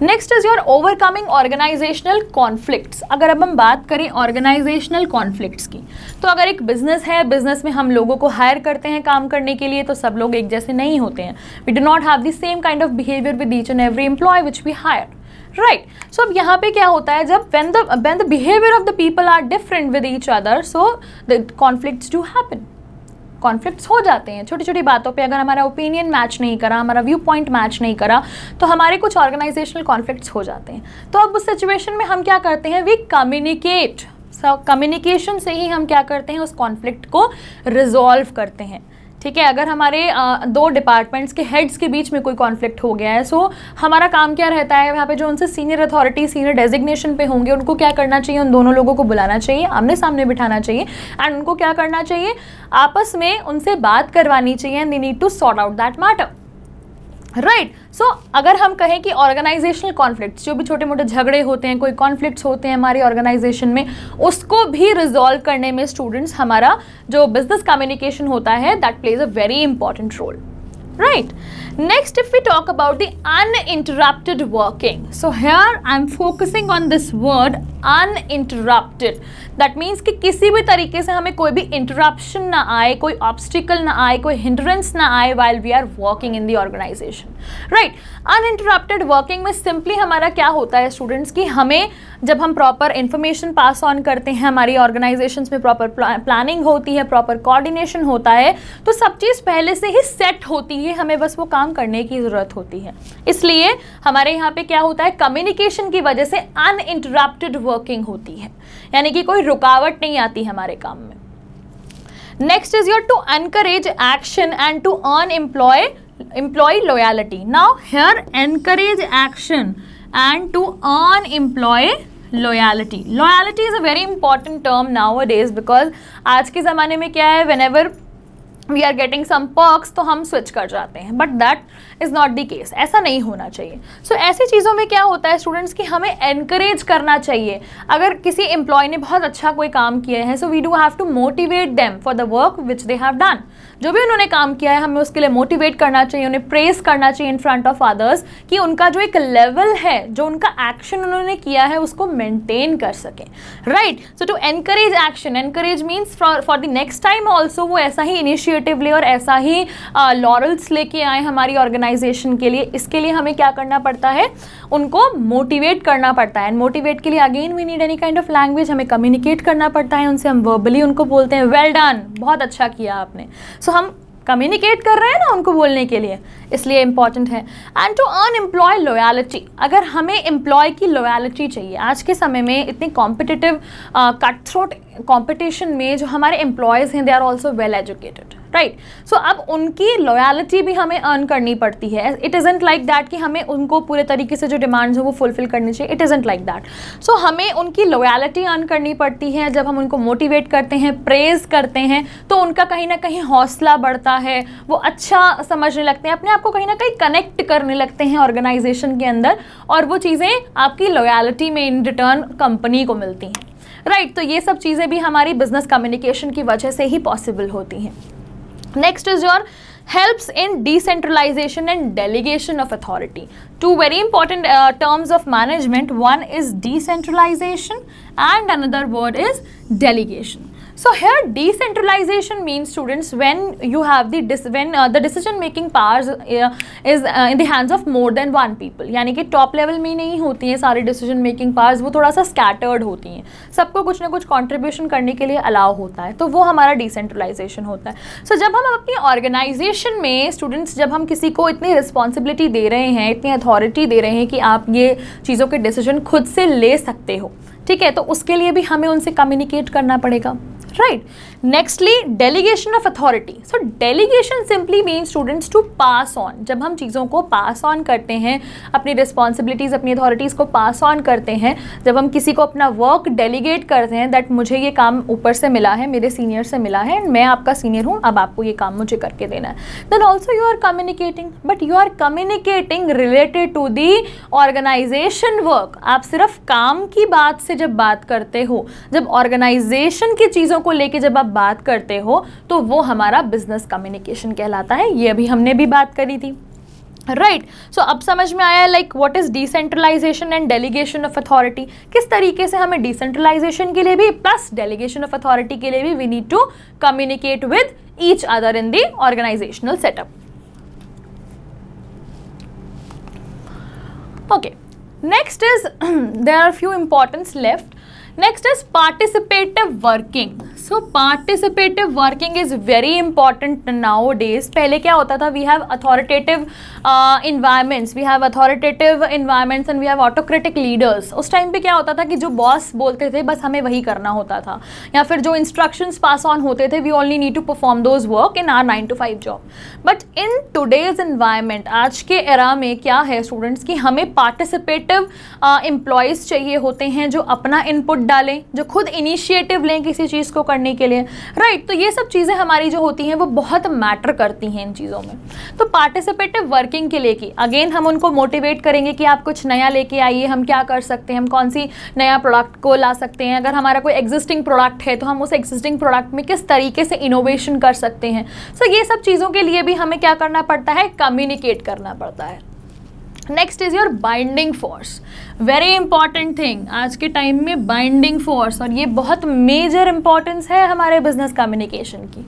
next is your overcoming organisational conflicts अगर अब हम बात करें ऑर्गेनाइजेशनल कॉन्फ्लिक्ट्स की तो अगर एक बिजनेस है बिजनेस में हम लोगों को हायर करते हैं काम करने के लिए तो सब लोग एक जैसे नहीं होते हैं we do not have the same kind of behaviour with each and every employee which we hire right so अब यहाँ पे क्या होता है जब when the when the behaviour of the people are different with each other so the conflict do happen conflicts हो जाते हैं छोटी छोटी बातों पे अगर हमारा ओपिनियन मैच नहीं करा हमारा व्यू पॉइंट मैच नहीं करा तो हमारे कुछ ऑर्गेनाइजेशनल कॉन्फ्लिक्ट्स हो जाते हैं तो अब उस सिचुएशन में हम क्या करते हैं वी कम्युनिकेट कम्युनिकेशन से ही हम क्या करते हैं उस कॉन्फ्लिक्ट को रिजॉल्व करते हैं ठीक है अगर हमारे दो डिपार्टमेंट्स के हेड्स के बीच में कोई कॉन्फ्लिक्ट हो गया है सो हमारा काम क्या रहता है वहाँ पे जो उनसे सीनियर अथॉरिटी सीनियर डेजिग्नेशन पे होंगे उनको क्या करना चाहिए उन दोनों लोगों को बुलाना चाहिए आमने सामने बिठाना चाहिए एंड उनको क्या करना चाहिए आपस में उनसे बात करवानी चाहिए and they need to sort out that matter right right. So so, अगर हम कहें कि ऑर्गेनाइजेशनल कॉन्फ्लिक्ट्स जो भी छोटे मोटे झगड़े होते हैं कोई कॉन्फ्लिक्ट्स होते हैं हमारी ऑर्गेनाइजेशन में उसको भी रिजॉल्व करने में स्टूडेंट्स हमारा जो बिजनेस कम्युनिकेशन होता है that plays a very important role right next if next talk about the uninterrupted working so here I am focusing on this word uninterrupted that means कि किसी भी तरीके से हमें कोई भी इंटरप्शन ना आए कोई ऑब्स्टिकल ना आए कोई हिंड्रेंस ना आए while we are working in the organisation right uninterrupted working में सिंपली हमारा क्या होता है स्टूडेंट्स कि हमें जब हम प्रॉपर इन्फॉर्मेशन पास ऑन करते हैं हमारी ऑर्गेनाइजेशन में प्रॉपर प्लानिंग होती है प्रॉपर कोऑर्डिनेशन होता है तो सब चीज़ पहले से ही सेट होती है हमें बस वो काम करने की ज़रूरत होती है इसलिए हमारे यहाँ पे क्या होता है कम्युनिकेशन की वजह से अनइंटरप्टेड वर्क वर्किंग होती है यानी कि कोई रुकावट नहीं आती हमारे काम में next is your to encourage action and to earn employee employee loyalty now here encourage action and to earn employee loyalty loyalty is a very important term nowadays because आज के ज़माने में क्या है whenever we are getting some perks तो हम switch कर जाते हैं but that is not the case ऐसा नहीं होना चाहिए सो so, ऐसी चीज़ों में क्या होता है स्टूडेंट्स कि हमें एनकरेज करना चाहिए अगर किसी एम्प्लॉय ने बहुत अच्छा कोई काम किया है so we do have to motivate them for the work which they have done जो भी उन्होंने काम किया है हमें उसके लिए मोटिवेट करना चाहिए उन्हें प्रेस करना चाहिए इन फ्रंट ऑफ अदर्स कि उनका जो एक लेवल है जो उनका एक्शन उन्होंने किया है उसको मेंटेन कर सके right so to encourage action encourage means for the next time also वो ऐसा ही इनिशिएटिव ले और ऐसा ही लॉरल्स uh, लेके आए हमारी ऑर्गेनाइज ऑर्गेनाइजेशन के लिए इसके लिए हमें क्या करना पड़ता है उनको मोटिवेट करना पड़ता है एंड मोटिवेट के लिए again we need any kind of language हमें कम्युनिकेट करना पड़ता है उनसे हम वर्बली उनको बोलते हैं वेल well डन बहुत अच्छा किया आपने सो so, हम कम्युनिकेट कर रहे हैं ना उनको बोलने के लिए इसलिए इम्पॉर्टेंट है and to earn employee loyalty अगर हमें एम्प्लॉय की लॉयलिटी चाहिए आज के समय में इतनी कॉम्पिटिटिव कट थ्रोट कॉम्पिटिशन में जो हमारे एम्प्लॉयज़ हैं they are also well educated right right. So so, अब उनकी लॉयलिटी भी हमें अर्न करनी पड़ती है इट इज़ेंट लाइक दैट कि हमें उनको पूरे तरीके से जो डिमांड्स हैं वो फुलफिल करनी चाहिए it isn't like that so हमें उनकी लॉयलिटी अर्न करनी पड़ती है जब हम उनको मोटिवेट करते हैं प्रेज़ करते हैं तो उनका कहीं ना कहीं हौसला बढ़ता है वो अच्छा समझने लगते हैं अपने आप को कहीं ना कहीं कनेक्ट करने लगते हैं ऑर्गेनाइजेशन के अंदर और वो चीज़ें आपकी लॉयलिटी में इन रिटर्न कंपनी को मिलती हैं राइट right, तो ये सब चीज़ें भी हमारी बिज़नेस कम्युनिकेशन की वजह से ही पॉसिबल होती हैं next is your helps in decentralization and delegation of authority two very important uh, terms of management one is decentralization and another word is delegation So here decentralization means students when you have the dis when uh, the decision making powers uh, is uh, in the hands of more than one people yani ki top level mein nahi hoti hai sare decision making powers wo thoda sa scattered hoti हैं sabko kuch na kuch contribution karne ke liye allow hota hai to wo hamara decentralization hota hai so jab hum apni organization mein students jab hum kisi ko itni responsibility de rahe hain itni authority de rahe hain ki aap ye cheezon ke decision khud se le sakte ho ठीक है तो उसके लिए भी हमें उनसे communicate करना पड़ेगा right nextly delegation of authority so delegation simply means students to pass on जब हम चीज़ों को pass on करते हैं अपनी responsibilities अपनी authorities को pass on करते हैं जब हम किसी को अपना work delegate करते हैं that मुझे ये काम ऊपर से मिला है मेरे senior से मिला है and मैं आपका senior हूँ अब आपको ये काम मुझे करके देना है then also you are communicating but you are communicating related to the organization work आप सिर्फ काम की बात से जब बात करते हो जब organization की चीज़ों को लेके जब आप बात करते हो तो वो हमारा बिजनेस कम्युनिकेशन कहलाता है ये अभी हमने भी बात करी थी राइट right. सो so, अब समझ में आया like what is decentralisation and delegation of authority किस तरीके से हमें डिसेंट्रलाइजेशन के लिए भी प्लस डेलीगेशन ऑफ अथॉरिटी के लिए भी we need to communicate with each other in the organisational setup okay next is there are few importance left next is participative working so participative working is very important nowadays पहले क्या होता था we have authoritative environments we have authoritative environments and we have autocratic leaders उस time पे क्या होता था कि जो बॉस बोलते थे बस हमें वही करना होता था या फिर जो इंस्ट्रक्शंस पास ऑन होते थे we only need to perform those work in our nine to five job but in today's environment आज के एरा में क्या है स्टूडेंट्स की हमें पार्टिसिपेटिव एम्प्लॉयज़ uh, चाहिए होते हैं जो अपना इनपुट डालें जो खुद इनिशिएटिव लें किसी चीज़ को करने के लिए राइट right, तो ये सब चीज़ें हमारी जो होती हैं वो बहुत मैटर करती हैं इन चीज़ों में तो पार्टिसिपेटिव वर्किंग के लिए की अगेन हम उनको मोटिवेट करेंगे कि आप कुछ नया लेके आइए हम क्या कर सकते हैं हम कौन सी नया प्रोडक्ट को ला सकते हैं अगर हमारा कोई एग्जिस्टिंग प्रोडक्ट है तो हम उस एग्जिस्टिंग प्रोडक्ट में किस तरीके से इनोवेशन कर सकते हैं सो so, ये सब चीज़ों के लिए भी हमें क्या करना पड़ता है कम्युनिकेट करना पड़ता है next is your binding force very important thing आज के टाइम में बाइंडिंग फोर्स और ये बहुत मेजर इंपॉर्टेंस है हमारे बिजनेस कम्युनिकेशन की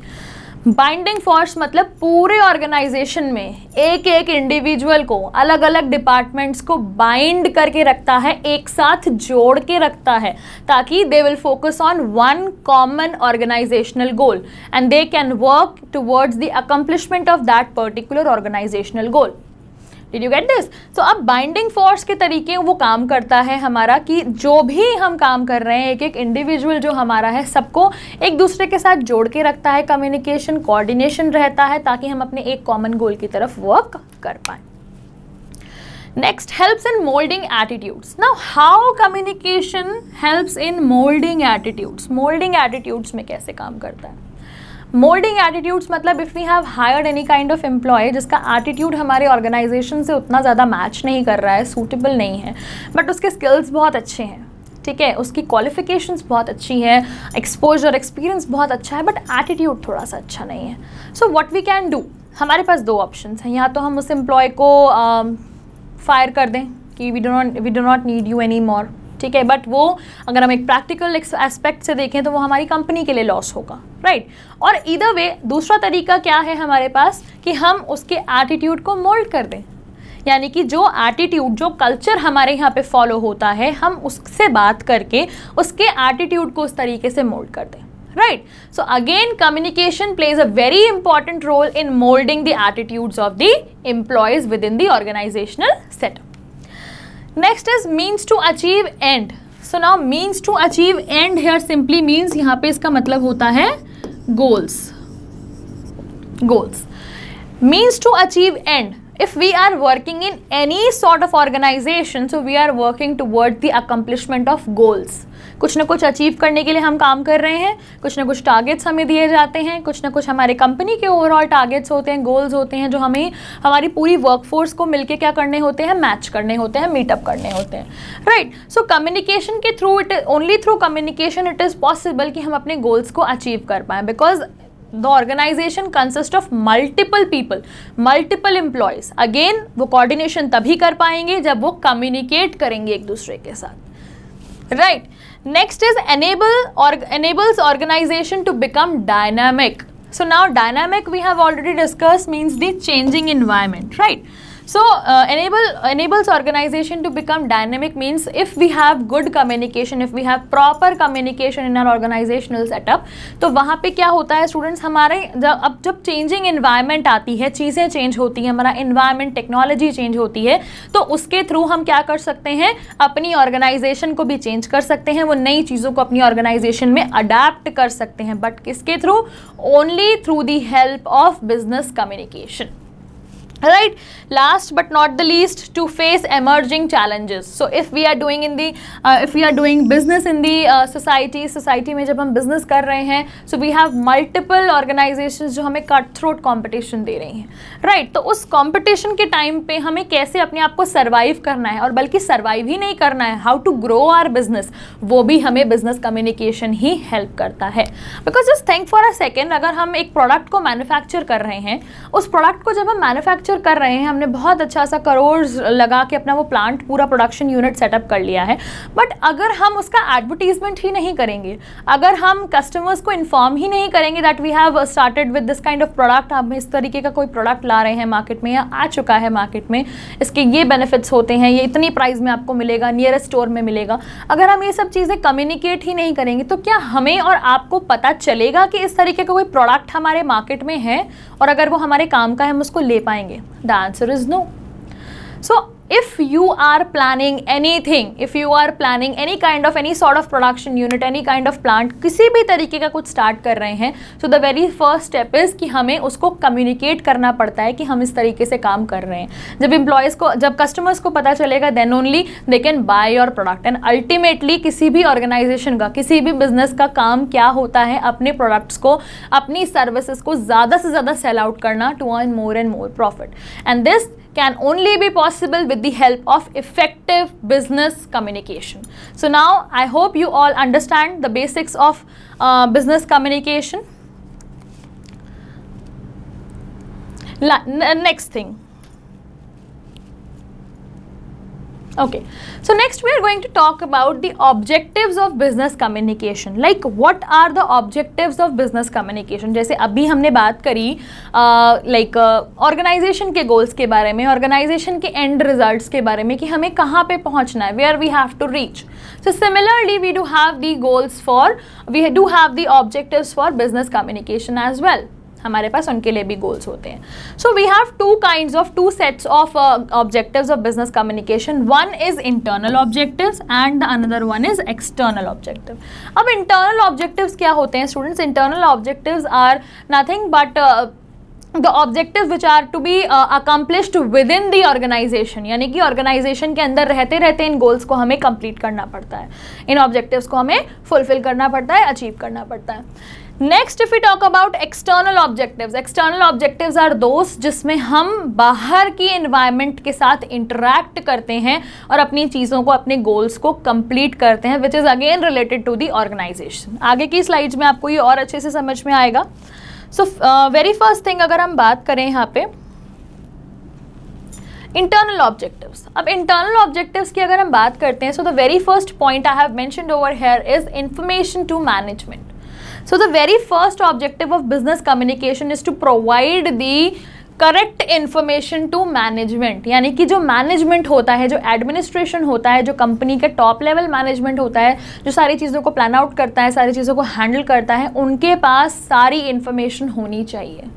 बाइंडिंग फोर्स मतलब पूरे ऑर्गेनाइजेशन में एक एक इंडिविजुअल को अलग अलग डिपार्टमेंट्स को बाइंड करके रखता है एक साथ जोड़ के रखता है ताकि they will focus on one common organisational goal and they can work towards the accomplishment of that particular organisational goal did you get this so अब बाइंडिंग फोर्स के तरीके वो काम करता है हमारा कि जो भी हम काम कर रहे हैं एक एक इंडिविजुअल जो हमारा है सबको एक दूसरे के साथ जोड़ के रखता है कम्युनिकेशन कोऑर्डिनेशन रहता है ताकि हम अपने एक कॉमन गोल की तरफ वर्क कर पाए next helps in moulding attitudes now how communication helps in moulding attitudes moulding attitudes में कैसे काम करता है मोल्डिंग एटीट्यूड्स मतलब if we have hired any kind of employee जिसका एटीट्यूड हमारे ऑर्गेनाइजेशन से उतना ज़्यादा मैच नहीं कर रहा है सूटेबल नहीं है बट उसके स्किल्स बहुत अच्छे हैं ठीक है उसकी क्वालिफिकेशंस बहुत अच्छी है एक्सपोजर एक्सपीरियंस बहुत अच्छा है बट एटीट्यूड थोड़ा सा अच्छा नहीं है so what we can do हमारे पास दो ऑप्शन हैं या तो हम उस एम्प्लॉय को फायर uh, कर दें कि we do not we do not need you any more ठीक है बट वो अगर हम एक प्रैक्टिकल एस्पेक्ट से देखें तो वो हमारी कंपनी के लिए लॉस होगा राइट right? और इधर वे दूसरा तरीका क्या है हमारे पास कि हम उसके एटीट्यूड को मोल्ड कर दें यानी कि जो एटीट्यूड जो कल्चर हमारे यहाँ पे फॉलो होता है हम उससे बात करके उसके एटीट्यूड को उस तरीके से मोल्ड कर दें so again communication plays a very important role in moulding the attitudes of the employees within the organisational setup next is means to achieve end so now means to achieve end here simply means यहाँ पे इसका मतलब होता है goals goals means to achieve end if we are working in any sort of organisation so we are working toward the accomplishment of goals कुछ ना कुछ achieve करने के लिए हम काम कर रहे हैं कुछ ना कुछ टारगेट्स हमें दिए जाते हैं कुछ ना कुछ हमारे कंपनी के ओवरऑल टारगेट्स होते हैं गोल्स होते हैं जो हमें हमारी पूरी वर्कफोर्स को मिलकर क्या करने होते हैं मैच करने होते हैं मीटअप करने होते हैं राइट सो कम्युनिकेशन के through it only through communication it is possible कि हम अपने गोल्स को अचीव कर पाएँ because the organisation consist of multiple people multiple employees again वो कॉर्डिनेशन तभी कर पाएंगे जब वो कम्युनिकेट करेंगे एक दूसरे के साथ right right. Next is enable or enables organization to become dynamic. So now dynamic we have already discussed means the changing environment, right? So uh, enable enables organization to become dynamic means if we have good communication, if we have proper communication in our organizational setup, तो वहाँ पे क्या होता है students हमारे जब अब जब चेंजिंग इन्वायरमेंट आती है चीज़ें चेंज होती हैं हमारा इन्वायरमेंट टेक्नोलॉजी चेंज होती है तो उसके थ्रू हम क्या कर सकते हैं अपनी ऑर्गेनाइजेशन को भी चेंज कर सकते हैं वो नई चीज़ों को अपनी ऑर्गेनाइजेशन में अडेप्ट कर सकते हैं बट किसके through only through the help of business communication right last but not the least to face emerging challenges so if we are doing in the uh, if we are doing business in the uh, society society में जब हम business कर रहे हैं so we have multiple organizations जो हमें cutthroat competition दे रही हैं right तो उस competition के time पे हमें कैसे अपने आप को survive करना है और बल्कि survive ही नहीं करना है how to grow our business वो भी हमें business communication ही help करता है because just think for a second अगर हम एक product को manufacture कर रहे हैं उस product को जब हम manufacture मैन्युफैक्चर कर रहे हैं हमने बहुत अच्छा सा करोड़ लगा के अपना वो प्लांट पूरा प्रोडक्शन यूनिट सेटअप कर लिया है बट अगर हम उसका एडवर्टीजमेंट ही नहीं करेंगे अगर हम कस्टमर्स को इन्फॉर्म ही नहीं करेंगे that we have started with this kind of product हम इस तरीके का कोई प्रोडक्ट ला रहे हैं मार्केट में या आ चुका है मार्केट में इसके ये बेनिफिट्स होते हैं ये इतनी प्राइस में आपको मिलेगा नियरेस्ट स्टोर में मिलेगा अगर हम ये सब चीज़ें कम्युनिकेट ही नहीं करेंगे तो क्या हमें और आपको पता चलेगा कि इस तरीके का कोई प्रोडक्ट हमारे मार्केट में है और अगर वो हमारे काम का है हम उसको ले पाएंगे The answer is no. So if you are planning anything if you are planning any kind of any sort of production unit any kind of plant किसी भी तरीके का कुछ start कर रहे हैं so the very first step is कि हमें उसको communicate करना पड़ता है कि हम इस तरीके से काम कर रहे हैं जब employees को जब customers को पता चलेगा then only they can buy your product and ultimately किसी भी organization का किसी भी business का काम क्या होता है अपने products को अपनी services को ज़्यादा से ज़्यादा sell out करना to earn more and more profit and this can only be possible with the help of effective business communication. So now I hope you all understand the basics of uh, business communication. La next thing, Okay, so next we are going to talk about the objectives of business communication. Like what are the objectives of business communication? jaise abhi humne baat kari uh, like, uh, organization ke goals ke bare mein organization ke end results ke bare mein ki hame kahan pe pahunchna hai where we have to reach so similarly we do have the goals for we do have the objectives for business communication as well हमारे पास उनके लिए भी goals होते हैं so we have to kind of two sets of objective of business communication one is internal objective and the another one is external objective अब internal objective क्या होते हैं students internal objective are nothing but the objective which are to be accomplished within the organisation यानी कि organisation के अंदर रहते रहते इन गोल्स को हमें कंप्लीट करना पड़ता है इन ऑब्जेक्टिव को हमें फुलफिल करना पड़ता है अचीव करना पड़ता है next if you talk about external objectives external objectives are दोस्त जिसमें हम बाहर की एनवायरनमेंट के साथ इंटरेक्ट करते हैं और अपनी चीज़ों को अपने गोल्स को कंप्लीट करते हैं which is again related to the organisation आगे की स्लाइड्स में आपको ये और अच्छे से समझ में आएगा सो वेरी फर्स्ट थिंग अगर हम बात करें यहाँ पे इंटरनल ऑब्जेक्टिव्स अब इंटरनल ऑब्जेक्टिव्स की अगर हम बात करते हैं so the very first point I have mentioned over here is information to management so the very first objective of business communication is to provide the correct information to management यानी कि जो management होता है जो administration होता है जो company के टॉप लेवल मैनेजमेंट होता है जो सारी चीज़ों को प्लान आउट करता है सारी चीज़ों को हैंडल करता है उनके पास सारी इन्फॉर्मेशन होनी चाहिए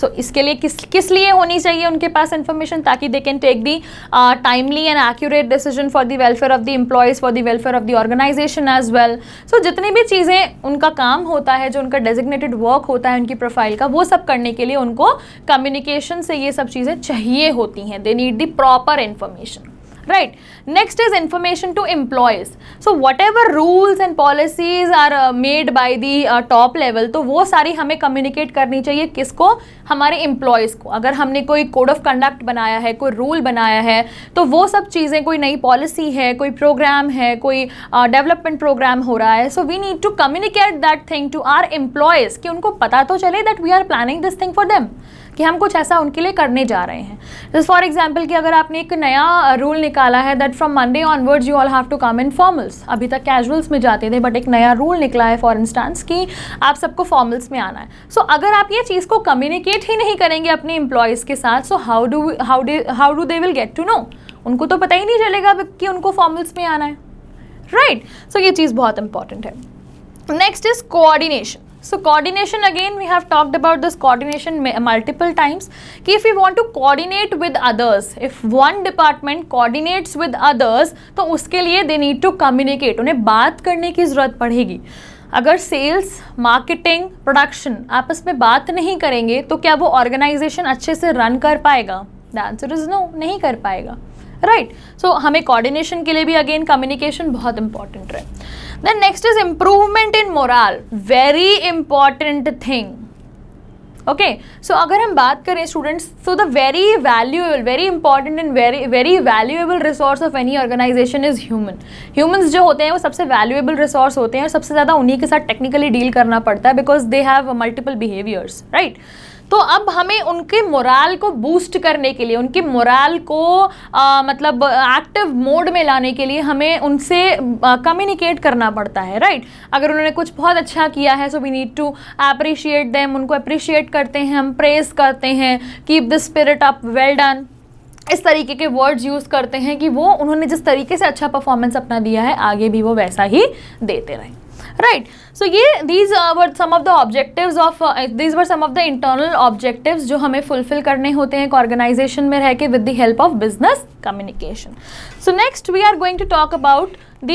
सो so, इसके लिए किस किस लिए होनी चाहिए उनके पास इन्फॉर्मेशन ताकि they can take the timely and accurate decision for the welfare of the employees for the welfare of the organisation as well so जितनी भी चीज़ें उनका काम होता है जो उनका डेजिग्नेटेड वर्क होता है उनकी प्रोफाइल का वो सब करने के लिए उनको कम्युनिकेशन से ये सब चीज़ें चाहिए होती हैं they need the proper information right next is information to employees so whatever rules and policies are uh, made by the uh, top level to wo sari hame communicate karni chahiye kisko hamare employees ko agar humne koi code of conduct banaya hai koi rule banaya hai to wo sab cheeze koi nayi policy hai koi program hai koi uh, development program ho raha hai so we need to communicate that thing to our employees ki unko pata to chale that we are planning this thing for them कि हम कुछ ऐसा उनके लिए करने जा रहे हैं जैसे फॉर एग्जाम्पल कि अगर आपने एक नया रूल निकाला है that from Monday onwards you all have to come in formals अभी तक कैजुअल्स में जाते थे बट एक नया रूल निकला है फॉर इंस्टांस कि आप सबको फॉर्मल्स में आना है सो so, अगर आप ये चीज़ को कम्युनिकेट ही नहीं करेंगे अपने इंप्लॉयज़ के साथ so how do how do how do they will get to know उनको तो पता ही नहीं चलेगा कि उनको फॉर्मल्स में आना है राइट right? सो so, ये चीज़ बहुत इंपॉर्टेंट है next is coordination so coordination again we have talked about this coordination multiple times कि if we want to coordinate with others if one department coordinates with others तो उसके लिए they need to communicate उन्हें बात करने की ज़रूरत पड़ेगी अगर सेल्स मार्केटिंग प्रोडक्शन आपस में बात नहीं करेंगे तो क्या वो ऑर्गेनाइजेशन अच्छे से रन कर पाएगा द आंसर इज नो नहीं कर पाएगा राइट right. सो so, हमें कोऑर्डिनेशन के लिए भी अगेन कम्युनिकेशन बहुत इंपॉर्टेंट है then next is improvement in morale very important thing okay so अगर हम बात करें students so the very valuable very important and very very valuable resource of any organisation is human humans जो होते हैं वो सबसे वैल्यूएबल रिसोर्स होते हैं और सबसे ज़्यादा उन्हीं के साथ टेक्निकली डील करना पड़ता है because they have multiple behaviours right तो अब हमें उनके मोराल को बूस्ट करने के लिए उनके मोराल को आ, मतलब एक्टिव मोड में लाने के लिए हमें उनसे कम्युनिकेट करना पड़ता है राइट अगर उन्होंने कुछ बहुत अच्छा किया है so we need to appreciate them उनको अप्रिशिएट करते हैं हम प्रेस करते हैं keep the spirit up well done इस तरीके के वर्ड्स यूज़ करते हैं कि वो उन्होंने जिस तरीके से अच्छा परफॉर्मेंस अपना दिया है आगे भी वो वैसा ही देते रहें राइट सो ये these were some of the objective of these were some of the internal objectives जो हमें फुलफिल करने होते हैं एक ऑर्गेनाइजेशन में रह के with the help of business communication so next we are going to talk about the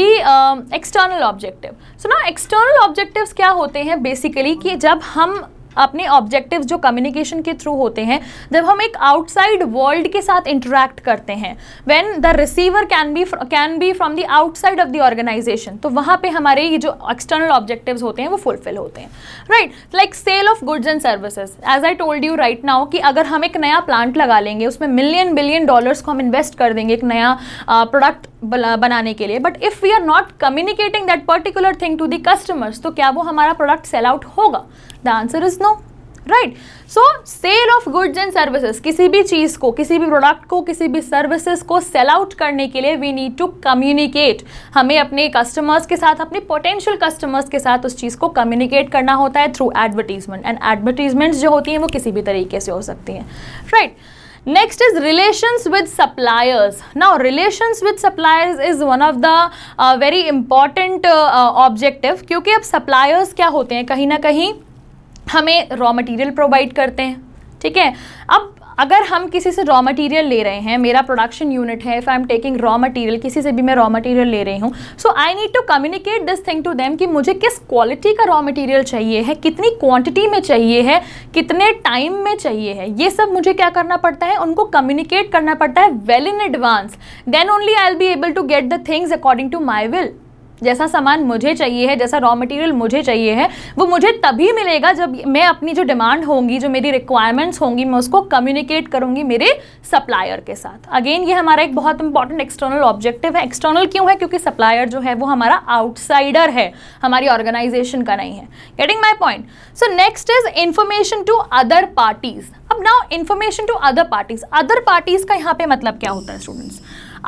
external objective so ना एक्सटर्नल ऑब्जेक्टिव क्या होते हैं बेसिकली कि जब हम अपने ऑब्जेक्टिव जो कम्युनिकेशन के थ्रू होते हैं जब हम एक आउटसाइड वर्ल्ड के साथ इंटरेक्ट करते हैं when the receiver can be can be from the outside of the organisation तो वहाँ पे हमारे ये जो एक्सटर्नल ऑब्जेक्टिव्स होते हैं वो फुलफिल होते हैं right like sale of goods and services as I told you right now कि अगर हम एक नया प्लांट लगा लेंगे उसमें मिलियन बिलियन डॉलर्स को हम इन्वेस्ट कर देंगे एक नया प्रोडक्ट uh, बनाने के लिए but if we are not communicating that particular thing to the customers तो क्या वो हमारा प्रोडक्ट सेल आउट होगा the answer is no right so sale of goods and services किसी भी चीज़ को किसी भी प्रोडक्ट को किसी भी सर्विसेज को सेल आउट करने के लिए वी नीड टू कम्युनिकेट हमें अपने कस्टमर्स के साथ अपने पोटेंशियल कस्टमर्स के साथ उस चीज़ को कम्युनिकेट करना होता है थ्रू एडवर्टीजमेंट एंड एडवर्टीजमेंट्स जो होती हैं वो किसी भी तरीके से हो सकती हैं right right. Next is relations with suppliers ना relations with suppliers is one of the very important objective क्योंकि अब सप्लायर्स क्या होते हैं कहीं ना कहीं हमें रॉ मटेरियल प्रोवाइड करते हैं ठीक है अब अगर हम किसी से रॉ मटेरियल ले रहे हैं मेरा प्रोडक्शन यूनिट है if I am taking raw material किसी से भी मैं रॉ मटेरियल ले रही हूँ so I need to communicate this thing to them कि मुझे किस क्वालिटी का रॉ मटेरियल चाहिए है कितनी क्वांटिटी में चाहिए है कितने टाइम में चाहिए है ये सब मुझे क्या करना पड़ता है उनको कम्युनिकेट करना पड़ता है well in advance then only I'll be able to get the things according to my will जैसा सामान मुझे चाहिए है जैसा रॉ मटेरियल मुझे चाहिए है वो मुझे तभी मिलेगा जब मैं अपनी जो डिमांड होंगी जो मेरी रिक्वायरमेंट्स होंगी मैं उसको कम्युनिकेट करूंगी मेरे सप्लायर के साथ अगेन ये हमारा एक बहुत इंपॉर्टेंट एक्सटर्नल ऑब्जेक्टिव है एक्सटर्नल क्यों है क्योंकि सप्लायर जो है वो हमारा आउटसाइडर है हमारी ऑर्गेनाइजेशन का नहीं है getting my point so next is information to other parties अब now information to other parties other parties का यहाँ पे मतलब क्या होता है students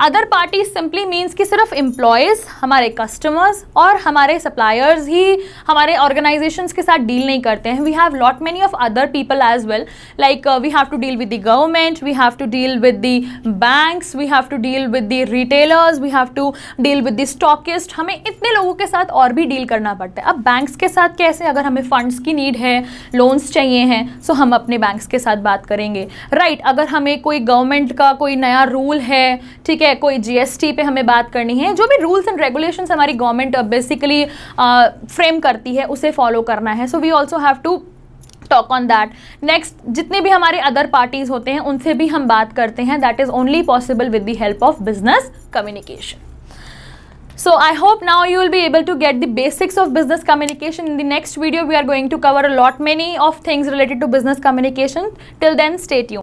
other party simply means कि सिर्फ एम्प्लॉयज़ हमारे कस्टमर्स और हमारे सप्लायर्स ही हमारे ऑर्गेनाइजेशंस के साथ डील नहीं करते हैं we have lot many of other people as well like we have to deal with the government we have to deal with the banks we have to deal with the retailers we have to deal with the stockist हमें इतने लोगों के साथ और भी deal करना पड़ता है अब बैंक्स के साथ कैसे अगर हमें फंड्स की नीड है लोन्स चाहिए हैं सो हम अपने बैंक्स के साथ बात करेंगे राइट right, अगर हमें कोई गवर्नमेंट का कोई नया रूल है ठीक है है कोई जीएसटी पे हमें बात करनी है जो भी रूल्स एंड रेगुलेशंस हमारी गवर्नमेंट बेसिकली फ्रेम करती है उसे फॉलो करना है so we also have to talk on that next जितने भी हमारे अदर पार्टीज होते हैं उनसे भी हम बात करते हैं that is only possible with the help of business communication So I hope now you will be able to get the basics of business communication. In the next video, we are going to cover a lot many of things related to business communication. Till then, stay tuned.